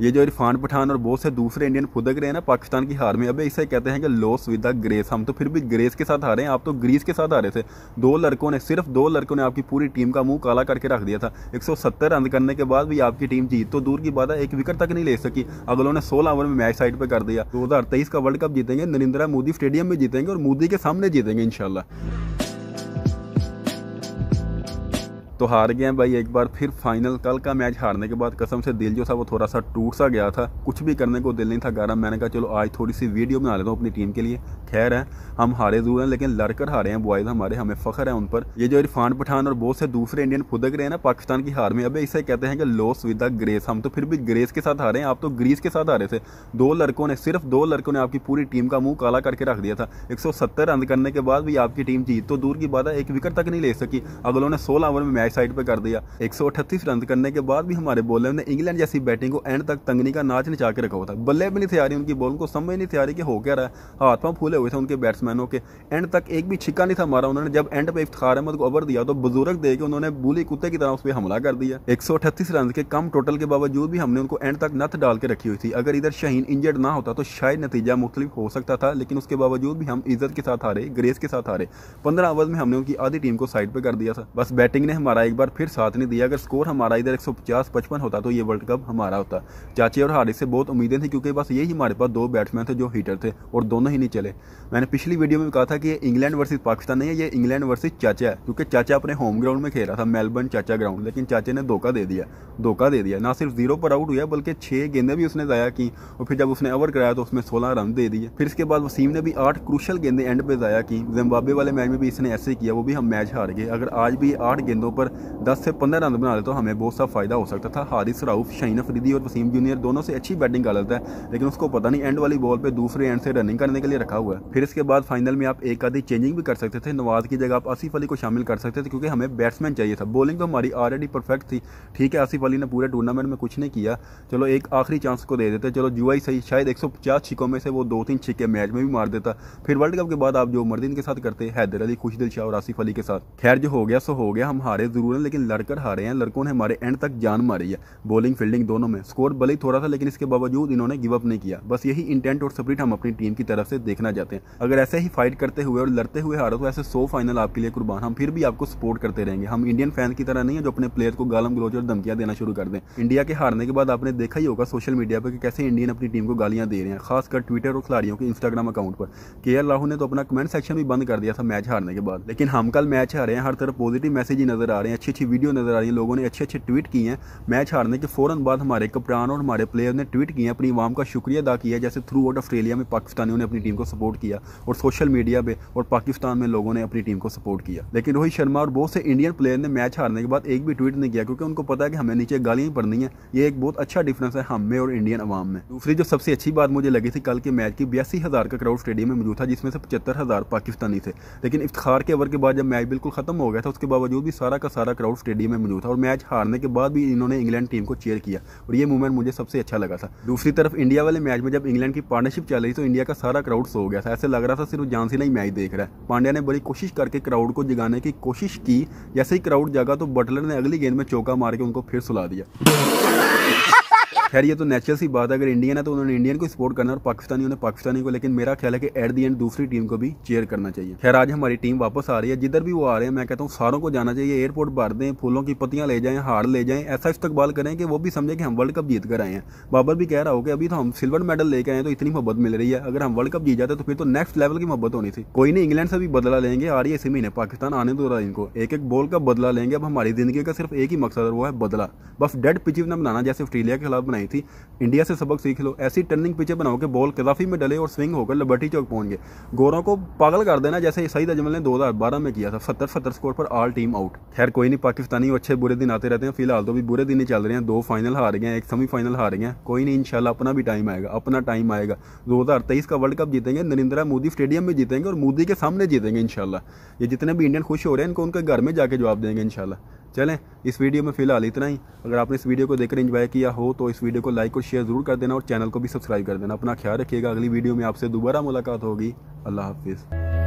ये जो इरफान पठान और बहुत से दूसरे इंडियन खुदक रहे हैं ना पाकिस्तान की हार में अब इसे कहते हैं कि लॉस विद द ग्रेस हम तो फिर भी ग्रेस के साथ हारे हैं आप तो ग्रीस के साथ हारे थे दो लड़कों ने सिर्फ दो लड़कों ने आपकी पूरी टीम का मुंह काला करके रख दिया था 170 रन करने के बाद भी आपकी टीम जीत तो दूर की बात है एक विकेट तक नहीं ले सकी अगलों ने सोलह ओवर में मैच साइड पर कर दिया दो का वर्ल्ड कप जीतेंगे नरेंद्र मोदी स्टेडियम में जीतेंगे और मोदी के सामने जीतेंगे इनशाला तो हार गए हैं भाई एक बार फिर फाइनल कल का मैच हारने के बाद कसम से दिल जो था वो थोड़ा सा टूट सा गया था कुछ भी करने को दिल नहीं था गारा मैंने कहा चलो आज थोड़ी सी वीडियो बना लेता हूँ अपनी टीम के लिए खैर है हम हारे जरूर हैं लेकिन लड़कर हारे हैं बॉयज़ हमारे हमें फ़खर है उन पर ये जो इरफान पठान और बहुत से दूसरे इंडियन खुदक रहे हैं ना पाकिस्तान की हार में अब इसे कहते हैं कि लॉस विद द ग्रेस हम तो फिर भी ग्रेस के साथ हारे हैं आप तो ग्रीस के साथ हारे थे दो लड़कों ने सिर्फ दो लड़कों ने आपकी पूरी टीम का मुँह काला करके रख दिया था एक रन करने के बाद भी आपकी टीम जीत तो दूर की बात है एक विकेट तक नहीं ले सकी अगलों ने सोलह ओवर में मैच मैच साइड पर कर दिया एक रन करने के बाद भी हमारे बॉलर ने इंग्लैंड जैसी बैटिंग को एंड तक तंगनी का नाच नचा के रखा था बल्ले भी नहीं थे आ रही उनकी बॉल को समझ नहीं थे आ रही कि हो क्या रहा है हाथ पाँव फूले हुए थे उनके बैट्समैनों के एंड तक एक भी छिक्का नहीं था मारा उन्होंने जब एंड पे इफ्तार अहमद को ओवर दिया तो बुजुर्ग दे के उन्होंने बुली कुत्ते की तरह उस पर हमला कर दिया एक रन के कम टोटल के बावजूद भी हमने उनको एंड तक नथ डाल के रखी हुई थी अगर इधर शहीन इंजर्ड ना होता तो शायद नतीजा मुख्तलिफ हो सकता था लेकिन उसके बावजूद भी हम इज्जत के साथ हारे ग्रेस के साथ हारे पंद्रह ओवर में हमने उनकी आधी टीम को साइड पर कर दिया था बस बैटिंग ने हमारा हमारा एक बार फिर साथ नहीं दिया अगर स्कोर हमारा इधर 150 55 होता तो ये वर्ल्ड कप हमारा होता चाची और हारिस से बहुत उम्मीदें थी क्योंकि बस यही हमारे पास दो बैट्समैन थे जो हीटर थे और दोनों ही नहीं चले मैंने पिछली वीडियो में कहा था कि ये इंग्लैंड वर्सेज पाकिस्तान नहीं है ये इंग्लैंड वर्सेज चाचा है क्योंकि चाचा अपने होम ग्राउंड में खेल रहा था मेलबर्न चाचा ग्राउंड लेकिन चाचे ने धोखा दे दिया धोखा दे दिया ना सिर्फ जीरो पर आउट हुआ बल्कि छः गेंदे भी उसने ज़ाया की और फिर जब उसने ओवर कराया तो उसमें सोलह रन दे दिए फिर इसके बाद वसीम ने भी आठ क्रूशल गेंदे एंड पे ज़ाया की जिम्बाबे वाले मैच में भी इसने ऐसे किया वो भी हम मैच हार गए अगर आज भी आठ गेंदों पर ओवर 10 से 15 रन बना लेता तो हमें बहुत सा फ़ायदा हो सकता था हारिस राउफ शाइन अफरीदी और वसीम जूनियर दोनों से अच्छी बैटिंग कर लेता है लेकिन उसको पता नहीं एंड वाली बॉल पर दूसरे एंड से रनिंग करने के लिए रखा हुआ है फिर इसके बाद फाइनल में आप एक आधी चेंजिंग भी कर सकते थे नवाज की जगह आप आसिफ अली को शामिल कर सकते थे क्योंकि हमें बैट्समैन चाहिए था बॉलिंग तो हमारी ऑलरेडी परफेक्ट थी ठीक है आसिफ अली ने पूरे टूर्नामेंट में कुछ नहीं किया चलो एक आखिरी चांस को दे देते चलो जुआई सही शायद एक छिकों में से वो दो तीन छिके मैच में भी मार देता फिर वर्ल्ड कप के बाद आप जो मर्दी के साथ करते हैदर अली खुशदिल शाह और आसिफ अली के साथ खैर जो हो गया सो हो गया हम हारे जरूर है लेकिन लड़कर हारे हैं लड़कों ने हमारे एंड तक जान मारी है बॉलिंग फील्डिंग दोनों में स्कोर भले ही थोड़ा था लेकिन इसके बावजूद इन्होंने गिवअप नहीं किया बस यही इंटेंट और स्प्रिट हम अपनी टीम की तरफ से देखना चाहते हैं अगर ऐसे ही फाइट करते हुए और लड़ते हुए हारो तो ऐसे सो फाइनल आपके लिए कुर्बान हम फिर भी आपको सपोर्ट करते रहेंगे हम इंडियन फैन की तरह नहीं है जो अपने प्लेयर को गालम गलोच और धमकियां देना शुरू कर दें इंडिया के हारने के बाद आपने देखा ही होगा सोशल मीडिया पर कैसे इंडियन अपनी टीम को गालियां दे रहे हैं खासकर ट्विटर और खिलाड़ियों के इंस्टाग्राम अकाउंट पर के राहुल ने तो अपना कमेंट सेक्शन भी बंद कर दिया था मैच हारने के बाद लेकिन हम कल मैच हारे हैं हर तरफ पॉजिटिव मैसेज ही नजर आ रहे हैं रहे हैं अच्छी अच्छी वीडियो नज़र आ रही है लोगों ने अच्छे अच्छे ट्वीट किए हैं मैच हारने के फ़ौरन बाद हमारे कप्तान और हमारे प्लेयर ने ट्वीट किए अपनी वाम का शुक्रिया अदा किया जैसे थ्रू आउट ऑस्ट्रेलिया में पाकिस्तानियों ने अपनी टीम को सपोर्ट किया और सोशल मीडिया पर और पाकिस्तान में लोगों ने अपनी टीम को सपोर्ट किया लेकिन रोहित शर्मा और बहुत से इंडियन प्लेयर ने मैच हारने के बाद एक भी ट्वीट नहीं किया क्योंकि उनको पता है कि हमें नीचे गालियाँ पड़नी है ये एक बहुत अच्छा डिफरेंस है हम में और इंडियन अवाम में दूसरी जो सबसे अच्छी बात मुझे लगी थी कल के मैच की बयासी हज़ार का क्राउड स्टेडियम में मौजूद था जिसमें से पचहत्तर हज़ार पाकिस्तानी थे लेकिन इफ्तार के ओवर के बाद जब मैच बिल्कुल खत्म हो गया था उसके बावजूद भी सारा का सारा क्राउड स्टेडियम में मौजूद था और मैच हारने के बाद भी इन्होंने इंग्लैंड टीम को चेयर किया और ये मूवमेंट मुझे सबसे अच्छा लगा था दूसरी तरफ इंडिया वाले मैच में जब इंग्लैंड की पार्टनरशिप चल रही तो इंडिया का सारा क्राउड सो गया था ऐसे लग रहा था सिर्फ जानसी नहीं मैच देख रहा है पांड्या ने बड़ी कोशिश करके क्राउड को जगाने की कोशिश की जैसे ही क्राउड जगा तो बटलर ने अगली गेंद में चौका मार के उनको फिर सुला दिया खैर ये तो नेचुरल सी बात है अगर इंडियन है तो उन्होंने इंडियन को सपोर्ट करना और पाकिस्तानी उन्हें पाकिस्तानी को लेकिन मेरा ख्याल है कि एट दी एंड दूसरी टीम को भी चेयर करना चाहिए खैर आज हमारी टीम वापस आ रही है जिधर भी वो आ रहे हैं मैं कहता हूँ सारों को जाना चाहिए एयरपोर्ट भर दें फूलों की पत्तियां ले जाएं हार ले जाएं ऐसा इस्तेबाल करें कि वो भी समझे कि हम वर्ल्ड कप जीत कर आए हैं बाबर भी कह रहा हो कि अभी तो हम सिल्वर मेडल लेके आए तो इतनी मोहब्बत मिल रही है अगर हम वर्ल्ड कप जीत जाते तो फिर तो नेक्स्ट लेवल की मोहब्बत होनी थी कोई नहीं इंग्लैंड से भी बदला लेंगे आ रही है इसी महीने पाकिस्तान आने दो रहा इनको एक एक बॉल का बदला लेंगे अब हमारी जिंदगी का सिर्फ एक ही मकसद है वो है बदला बस डेड पिचिव ना बनाना जैसे ऑस्ट्रेलिया के खिलाफ बनाई थी इंडिया से सबक सीख लो ऐसी टर्निंग पीछे बनाओ कि बॉल कदाफी में डले और स्विंग होकर लबर्टी चौक पहुंच गए गोरों को पागल कर देना जैसे सईद अजमल ने 2012 में किया था सत्तर सत्तर स्कोर पर ऑल टीम आउट खैर कोई नहीं पाकिस्तानी अच्छे बुरे दिन आते रहते हैं फिलहाल तो भी बुरे दिन ही चल रहे हैं दो फाइनल हार गए एक सेमीफाइनल हार गए कोई नहीं इनशाला अपना भी टाइम आएगा अपना टाइम आएगा दो का वर्ल्ड कप जीतेंगे नरेंद्र मोदी स्टेडियम में जीतेंगे और मोदी के सामने जीतेंगे इनशाला ये जितने भी इंडियन खुश हो रहे हैं इनको उनके घर में जाके जवाब देंगे इनशाला चलें इस वीडियो में फिलहाल इतना ही अगर आपने इस वीडियो को देखकर इंजॉय किया हो तो इस वीडियो को लाइक और शेयर ज़रूर कर देना और चैनल को भी सब्सक्राइब कर देना अपना ख्याल रखिएगा अगली वीडियो में आपसे दोबारा मुलाकात होगी अल्लाह हाफिज़